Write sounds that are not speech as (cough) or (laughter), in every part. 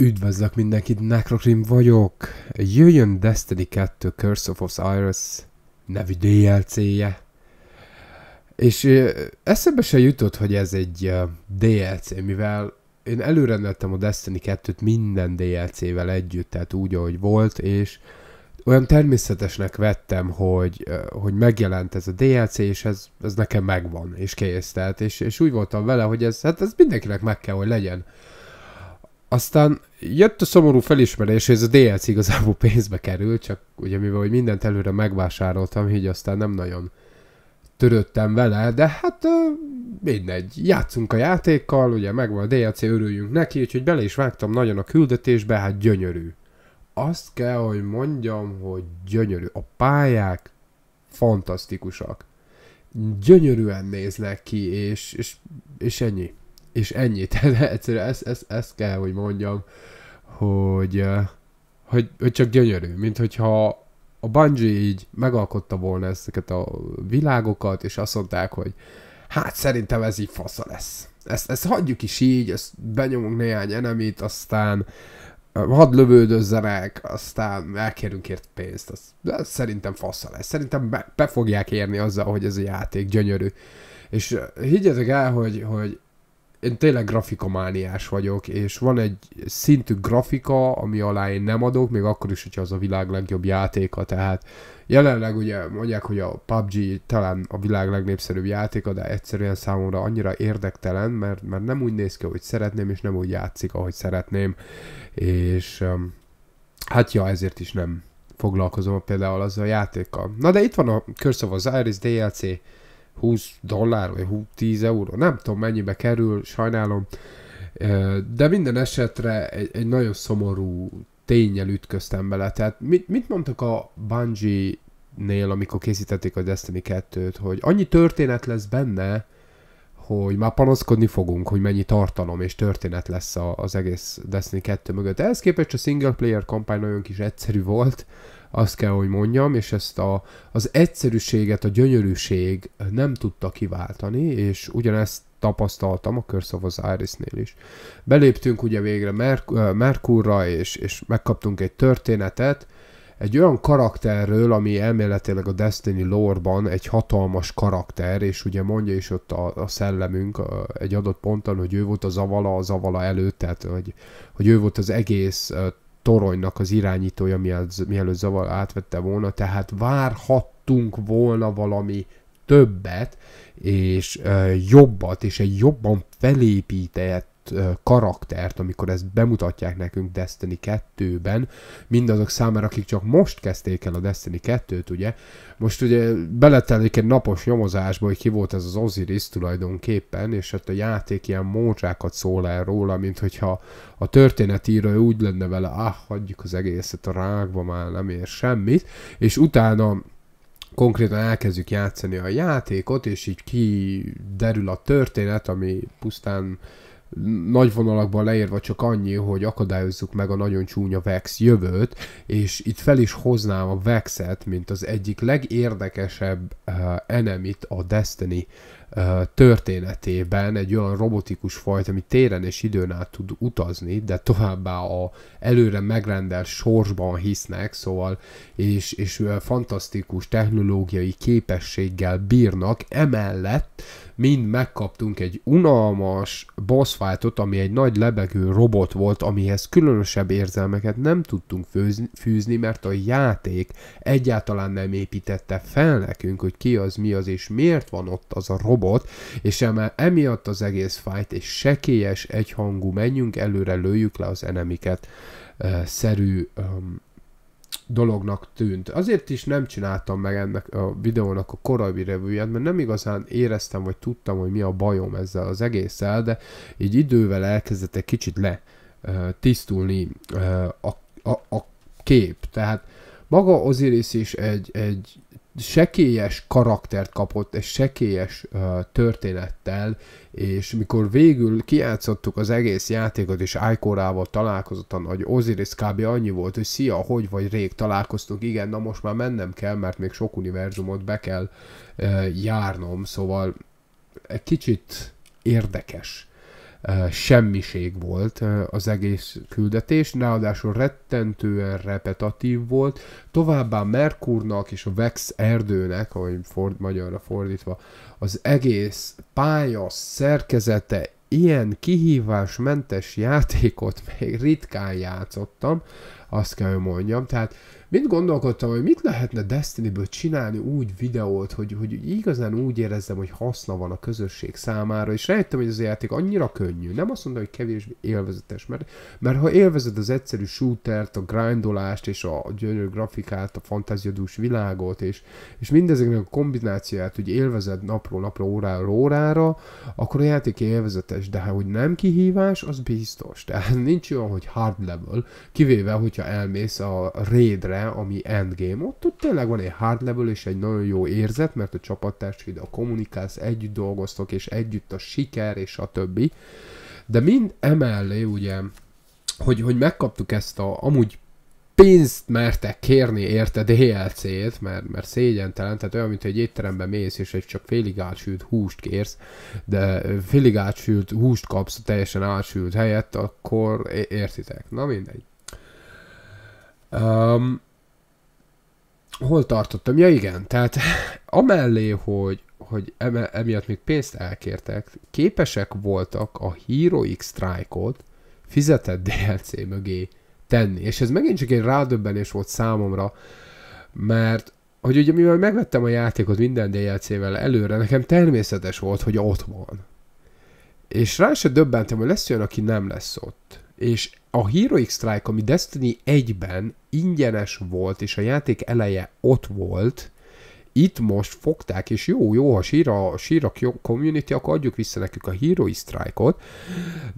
Üdvözlök mindenkit, Necrocrim vagyok! Jöjjön Destiny 2 Curse of Osiris nevű DLC-je. És eszembe se jutott, hogy ez egy DLC, mivel én előrendeltem a Destiny 2-t minden DLC-vel együtt, tehát úgy, ahogy volt, és olyan természetesnek vettem, hogy, hogy megjelent ez a DLC, és ez, ez nekem megvan, és kész. Tehát, és, és úgy voltam vele, hogy ez, hát ez mindenkinek meg kell, hogy legyen. Aztán jött a szomorú felismerés, hogy ez a DLC igazából pénzbe kerül, csak ugye mivel hogy mindent előre megvásároltam, így aztán nem nagyon törődtem vele, de hát mindegy, játszunk a játékkal, ugye megvan a DLC, örüljünk neki, úgyhogy bele is vágtam nagyon a küldetésbe, hát gyönyörű. Azt kell, hogy mondjam, hogy gyönyörű. A pályák fantasztikusak. Gyönyörűen néznek ki, és, és, és ennyi és ennyi. Tehát (laughs) egyszerűen ezt, ezt, ezt kell, hogy mondjam, hogy, hogy, hogy csak gyönyörű, mint hogyha a Bungie így megalkotta volna ezeket a világokat, és azt mondták, hogy hát szerintem ez így fasza lesz. Ezt, ezt hagyjuk is így, ezt benyomunk néhány enemit, aztán hadd lövődözzenek, aztán elkérünk ért pénzt. Az, de szerintem fasza lesz. Szerintem be, be fogják érni azzal, hogy ez a játék gyönyörű. És higgyetek el, hogy, hogy én tényleg grafikomániás vagyok, és van egy szintű grafika, ami alá én nem adok, még akkor is, hogyha az a világ legjobb játéka, tehát jelenleg ugye mondják, hogy a PUBG talán a világ legnépszerűbb játéka, de egyszerűen számomra annyira érdektelen, mert, mert nem úgy néz ki, ahogy szeretném, és nem úgy játszik, ahogy szeretném, és hát ja, ezért is nem foglalkozom például az a játékkal. Na de itt van a Curse of Osiris DLC, 20 dollár, vagy 10 euró, nem tudom mennyibe kerül, sajnálom, de minden esetre egy, egy nagyon szomorú tényel ütköztem bele. Tehát mit, mit mondtak a Bungie nél, amikor készítették a Destiny 2-t, hogy annyi történet lesz benne, hogy már panaszkodni fogunk, hogy mennyi tartalom és történet lesz a, az egész Destiny 2 mögött. Ehhez képest a single player kampány nagyon kis egyszerű volt, azt kell, hogy mondjam, és ezt a, az egyszerűséget a gyönyörűség nem tudta kiváltani, és ugyanezt tapasztaltam a Körszavaz of is. Beléptünk ugye végre Merk- Merkurra, és, és megkaptunk egy történetet, egy olyan karakterről, ami elméletileg a Destiny lore-ban egy hatalmas karakter, és ugye mondja is ott a, a szellemünk a, egy adott ponton, hogy ő volt az avala, az avala előtt, tehát hogy, hogy ő volt az egész toronynak az irányítója mielőtt zavar átvette volna, tehát várhattunk volna valami többet, és jobbat, és egy jobban felépített karaktert, amikor ezt bemutatják nekünk Destiny 2-ben, mindazok számára, akik csak most kezdték el a Destiny 2-t, ugye, most ugye beletelik egy napos nyomozásba, hogy ki volt ez az Osiris tulajdonképpen, és hát a játék ilyen mócsákat szól el róla, mint hogyha a történetíró úgy lenne vele, ah, hagyjuk az egészet a rákba, már nem ér semmit, és utána konkrétan elkezdjük játszani a játékot, és így kiderül a történet, ami pusztán nagy vonalakban leírva csak annyi, hogy akadályozzuk meg a nagyon csúnya Vex jövőt, és itt fel is hoznám a Vexet, mint az egyik legérdekesebb uh, enemit a Destiny történetében egy olyan robotikus fajt, ami téren és időn át tud utazni, de továbbá a előre megrendelt sorsban hisznek, szóval és, és fantasztikus technológiai képességgel bírnak, emellett mind megkaptunk egy unalmas boss fightot, ami egy nagy lebegő robot volt, amihez különösebb érzelmeket nem tudtunk fűzni, mert a játék egyáltalán nem építette fel nekünk, hogy ki az, mi az és miért van ott az a robot, robot, és emiatt az egész fight és sekélyes, egyhangú, menjünk előre, lőjük le az enemiket szerű um, dolognak tűnt. Azért is nem csináltam meg ennek a videónak a korábbi revűját, mert nem igazán éreztem, vagy tudtam, hogy mi a bajom ezzel az egésszel, de így idővel elkezdett egy kicsit le tisztulni a, a, a kép. Tehát maga Osiris is egy, egy sekélyes karaktert kapott, egy sekélyes uh, történettel, és mikor végül kiátszottuk az egész játékot, és Ikorával találkozott a nagy Osiris, kb. annyi volt, hogy szia, hogy vagy, rég találkoztunk, igen, na most már mennem kell, mert még sok univerzumot be kell uh, járnom, szóval egy kicsit érdekes semmiség volt az egész küldetés, ráadásul rettentően repetatív volt, továbbá Merkurnak és a Vex erdőnek, ahogy ford, magyarra fordítva, az egész pálya szerkezete ilyen kihívásmentes játékot még ritkán játszottam, azt kell, mondjam, tehát mind gondolkodtam, hogy mit lehetne Destiny-ből csinálni úgy videót, hogy, hogy igazán úgy érezzem, hogy haszna van a közösség számára, és rájöttem, hogy ez a játék annyira könnyű. Nem azt mondom, hogy kevésbé élvezetes, mert, mert ha élvezed az egyszerű shootert, a grindolást, és a gyönyörű grafikát, a fantáziadús világot, és, és mindezeknek a kombinációját, hogy élvezed napról napra, óráról órára, akkor a játék élvezetes, de ha hogy nem kihívás, az biztos. Tehát nincs olyan, hogy hard level, kivéve, hogyha elmész a raidre, erre, ami endgame, ott, ott tényleg van egy hard level és egy nagyon jó érzet, mert a csapattársaid, a kommunikálsz, együtt dolgoztok, és együtt a siker, és a többi. De mind emellé ugye, hogy, hogy megkaptuk ezt a amúgy pénzt mertek kérni érte DLC-t, mert, mert szégyentelen, tehát olyan, mint egy étterembe mész, és egy csak félig átsült húst kérsz, de félig átsült húst kapsz teljesen átsült helyett, akkor értitek. Na mindegy. Um, hol tartottam? Ja igen, tehát (laughs) amellé, hogy, hogy emiatt még pénzt elkértek, képesek voltak a Heroic Strike-ot fizetett DLC mögé tenni. És ez megint csak egy rádöbbenés volt számomra, mert hogy ugye mivel megvettem a játékot minden DLC-vel előre, nekem természetes volt, hogy ott van. És rá se döbbentem, hogy lesz olyan, aki nem lesz ott. És a Heroic Strike, ami Destiny 1-ben ingyenes volt, és a játék eleje ott volt, itt most fogták, és jó, jó, ha sír a, sír a community, akkor adjuk vissza nekük a Heroic Strike-ot,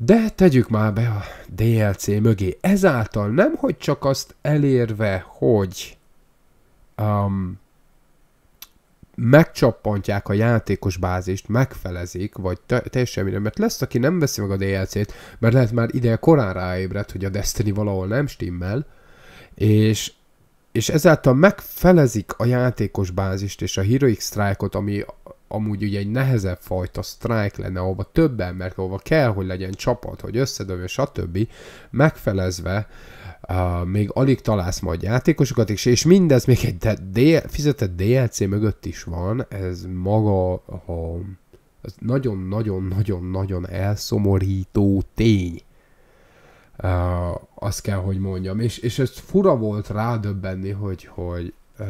de tegyük már be a DLC mögé. Ezáltal nem, hogy csak azt elérve, hogy um, megcsappantják a játékos bázist, megfelezik, vagy te- teljesen minden, mert lesz, aki nem veszi meg a DLC-t, mert lehet már ideje korán ráébredt, hogy a Destiny valahol nem stimmel, és, és ezáltal megfelezik a játékos bázist és a Heroic Strike-ot, ami amúgy ugye egy nehezebb fajta strike lenne, ahova több ember, ahova kell, hogy legyen csapat, hogy összedövő, stb. megfelezve uh, még alig találsz majd játékosokat, és, és mindez még egy de, de, fizetett DLC mögött is van, ez maga a nagyon-nagyon-nagyon-nagyon elszomorító tény. Uh, azt kell, hogy mondjam. És, és ez fura volt rádöbbenni, hogy, hogy uh,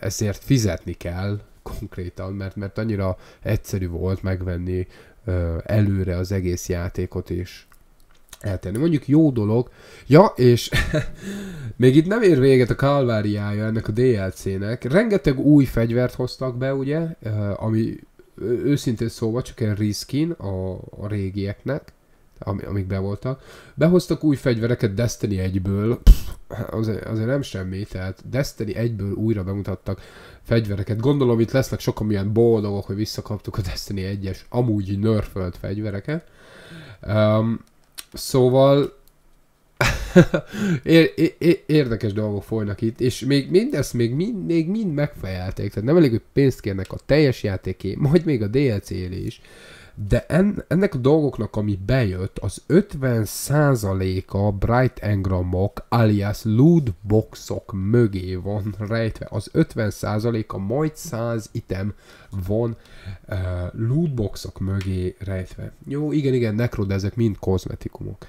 ezért fizetni kell, konkrétan, mert, mert annyira egyszerű volt megvenni előre az egész játékot, és eltenni. Mondjuk jó dolog. Ja, és (laughs) még itt nem ér véget a kalváriája ennek a DLC-nek. Rengeteg új fegyvert hoztak be, ugye, ami őszintén szóval csak egy riskin a, a régieknek amik be voltak. Behoztak új fegyvereket Destiny 1-ből, azért, azért nem semmi, tehát Destiny 1-ből újra bemutattak fegyvereket. Gondolom itt lesznek sokan milyen boldogok, hogy visszakaptuk a Destiny 1-es amúgy nörfölt fegyvereket. Um, szóval (laughs) é, é, érdekes dolgok folynak itt, és még mindezt még mind, még mind megfejelték, tehát nem elég, hogy pénzt kérnek a teljes játéké, majd még a DLC-re is. Uh, de en, ennek a dolgoknak, ami bejött, az 50%-a Bright Engramok alias loot boxok mögé van rejtve. Az 50%-a majd 100 item van uh, loot boxok mögé rejtve. Jó, igen, igen, nekro, de ezek mind kozmetikumok.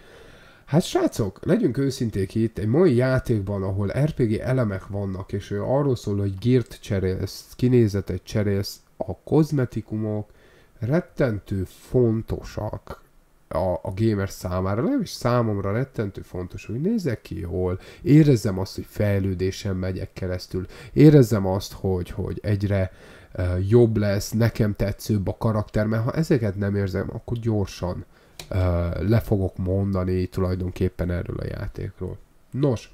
Hát srácok, legyünk őszinték itt, egy mai játékban, ahol RPG er elemek vannak, és ő arról szól, hogy gírt cserélsz, kinézetet cserélsz, a kozmetikumok, rettentő fontosak a, a gamer számára, nem is számomra rettentő fontos, hogy nézek ki jól, érezzem azt, hogy fejlődésen megyek keresztül, érezzem azt, hogy, hogy egyre uh, jobb lesz, nekem tetszőbb a karakter, mert ha ezeket nem érzem, akkor gyorsan uh, le fogok mondani tulajdonképpen erről a játékról. Nos,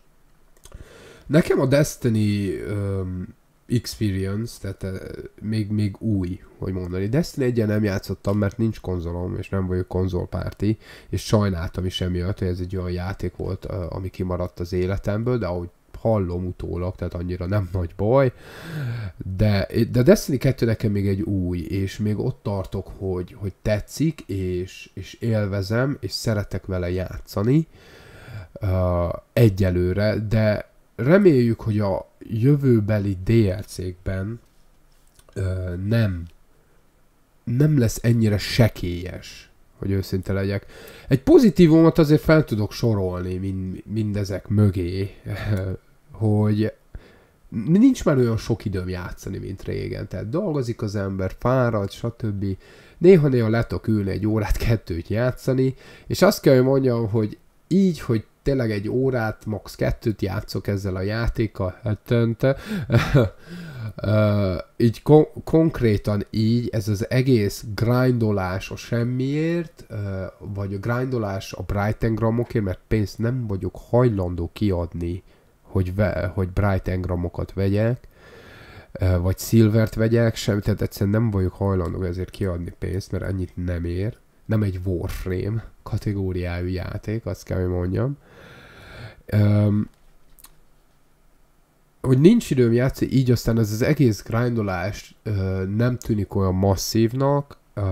nekem a Destiny um, experience, tehát eh, még, még új, hogy mondani. Destiny 1 nem játszottam, mert nincs konzolom, és nem vagyok konzolpárti, és sajnáltam is emiatt, hogy ez egy olyan játék volt, eh, ami kimaradt az életemből, de ahogy hallom utólag, tehát annyira nem (laughs) nagy baj, de, de Destiny 2 nekem még egy új, és még ott tartok, hogy, hogy tetszik, és, és élvezem, és szeretek vele játszani, uh, egyelőre, de reméljük, hogy a jövőbeli DLC-kben ö, nem, nem lesz ennyire sekélyes, hogy őszinte legyek. Egy pozitívumot azért fel tudok sorolni mind, mindezek mögé, (laughs) hogy nincs már olyan sok időm játszani, mint régen. Tehát dolgozik az ember, fáradt, stb. Néha-néha letok ülni egy órát, kettőt játszani, és azt kell, hogy mondjam, hogy így, hogy tényleg egy órát, max. kettőt játszok ezzel a játékkal hetente, (laughs) így kon- konkrétan így ez az egész grindolás a semmiért, vagy a grindolás a Bright Engramokért, mert pénzt nem vagyok hajlandó kiadni, hogy, ve- hogy Bright Engramokat vegyek, vagy Silvert vegyek, sem, tehát egyszerűen nem vagyok hajlandó ezért kiadni pénzt, mert ennyit nem ér nem egy Warframe kategóriájú játék, azt kell, hogy mondjam. Um, hogy nincs időm játszani, így aztán ez az egész grindolás uh, nem tűnik olyan masszívnak, uh,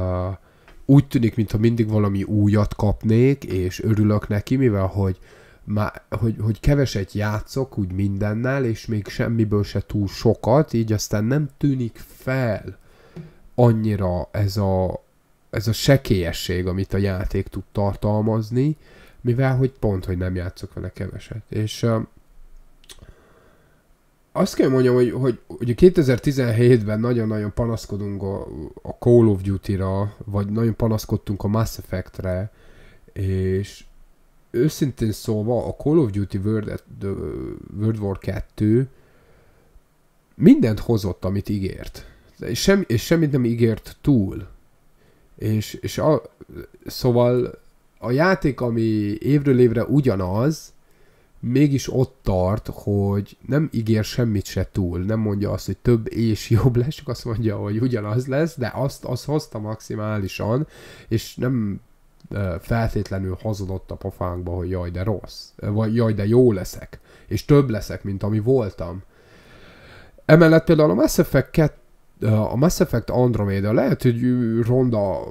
úgy tűnik, mintha mindig valami újat kapnék, és örülök neki, mivel hogy, má, hogy, hogy keveset játszok úgy mindennel, és még semmiből se túl sokat, így aztán nem tűnik fel annyira ez a, ez a sekélyesség, amit a játék tud tartalmazni, mivel hogy pont, hogy nem játszok vele keveset. És uh, azt kell mondjam, hogy, hogy hogy 2017-ben nagyon-nagyon panaszkodunk a, a Call of Duty-ra, vagy nagyon panaszkodtunk a Mass Effect-re, és őszintén szólva a Call of Duty World, World War 2 mindent hozott, amit ígért. És, sem, és semmit nem ígért túl. És, és a, szóval a játék, ami évről évre ugyanaz, mégis ott tart, hogy nem ígér semmit se túl, nem mondja azt, hogy több és jobb lesz, csak azt mondja, hogy ugyanaz lesz, de azt, azt hozta maximálisan, és nem feltétlenül hazudott a pofánkba, hogy jaj, de rossz, vagy jaj, de jó leszek, és több leszek, mint ami voltam. Emellett például a Mass Effect a Mass Effect Andromeda lehet, hogy ronda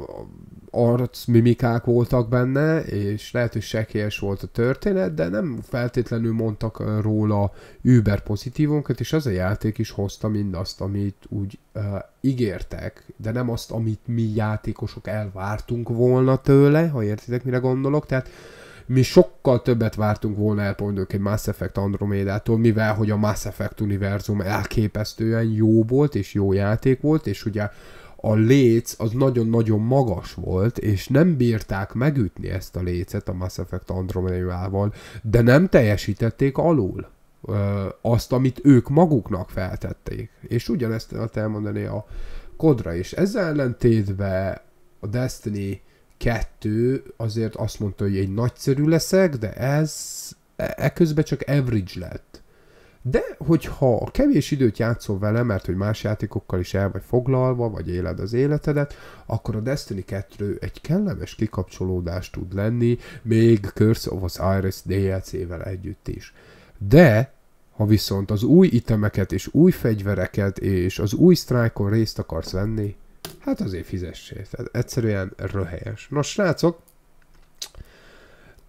mimikák voltak benne, és lehet, hogy sekélyes volt a történet, de nem feltétlenül mondtak róla über pozitívunkat, és az a játék is hozta mindazt, amit úgy uh, ígértek, de nem azt, amit mi játékosok elvártunk volna tőle, ha értitek, mire gondolok, tehát uh, mi sokkal többet vártunk volna el mondjuk egy Mass Effect Andromédától, mivel hogy a Mass Effect univerzum elképesztően jó volt, és jó játék volt, és ugye a léc az nagyon-nagyon magas volt, és nem bírták megütni ezt a lécet a Mass Effect Andromédával, de nem teljesítették alul ö, azt, amit ők maguknak feltették. És ugyanezt lehet elmondani a kodra is. Ezzel ellentétben a Destiny kettő azért azt mondta, hogy egy nagyszerű leszek, de ez eközben e csak average lett. De hogyha kevés időt játszol vele, mert hogy más játékokkal is el vagy foglalva, vagy éled az életedet, akkor a Destiny 2 egy kellemes kikapcsolódás tud lenni, még Curse of Osiris DLC-vel együtt is. De ha viszont az új itemeket és új fegyvereket és az új sztrájkon részt akarsz venni, hát azért fizessél. Tehát egyszerűen röhelyes. Nos, srácok,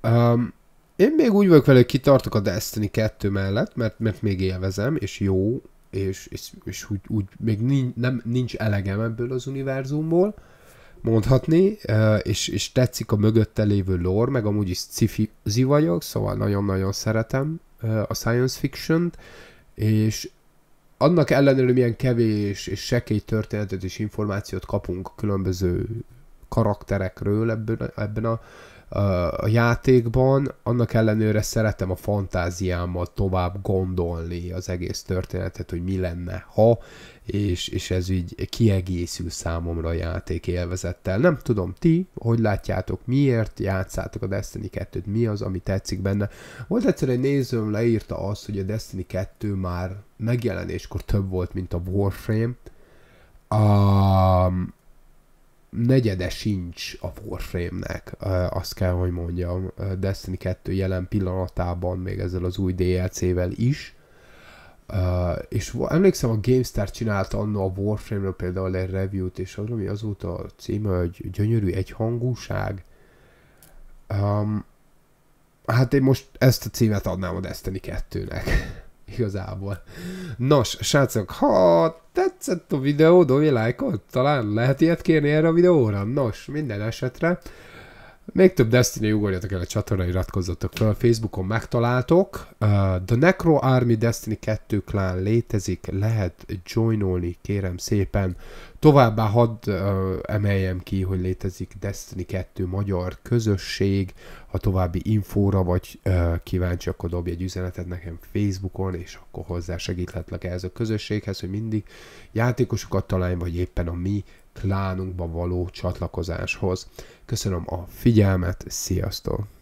um, én még úgy vagyok vele, hogy kitartok a Destiny 2 mellett, mert, mert még élvezem, és jó, és, és, és úgy, úgy még nincs, nem, nincs elegem ebből az univerzumból, mondhatni, uh, és, és tetszik a mögötte lévő lore, meg amúgy is sci vagyok, szóval nagyon-nagyon szeretem uh, a science fiction-t, és annak ellenére milyen kevés és sekély történetet és információt kapunk különböző karakterekről ebben a, ebben a a játékban, annak ellenőre szeretem a fantáziámmal tovább gondolni az egész történetet, hogy mi lenne, ha, és, és ez így kiegészül számomra a játék élvezettel. Nem tudom ti, hogy látjátok, miért játszátok a Destiny 2-t, mi az, ami tetszik benne. Volt egyszer egy nézőm leírta azt, hogy a Destiny 2 már megjelenéskor több volt, mint a Warframe. Um, negyede sincs a Warframe-nek, azt kell, hogy mondjam, Destiny 2 jelen pillanatában, még ezzel az új DLC-vel is. És emlékszem, a GameStar csinált anna a Warframe-ről például egy review-t, és az, ami azóta a címe, hogy gyönyörű egyhangúság. Um, hát én most ezt a címet adnám a Destiny 2-nek igazából. Nos, srácok, ha tetszett a videó, dobj lájkot, talán lehet ilyet kérni erre a videóra. Nos, minden esetre még több Destiny ugorjatok el a csatorna, iratkozzatok fel. Facebookon megtaláltok. Uh, The Necro Army Destiny 2 klán létezik, lehet joinolni, kérem szépen. Továbbá hadd uh, emeljem ki, hogy létezik Destiny 2 magyar közösség. Ha további infóra vagy uh, kíváncsi, akkor dobj egy üzenetet nekem Facebookon, és akkor hozzá segíthetlek ehhez a közösséghez, hogy mindig játékosokat találj, vagy éppen a mi klánunkba való csatlakozáshoz. Köszönöm a figyelmet, sziasztok!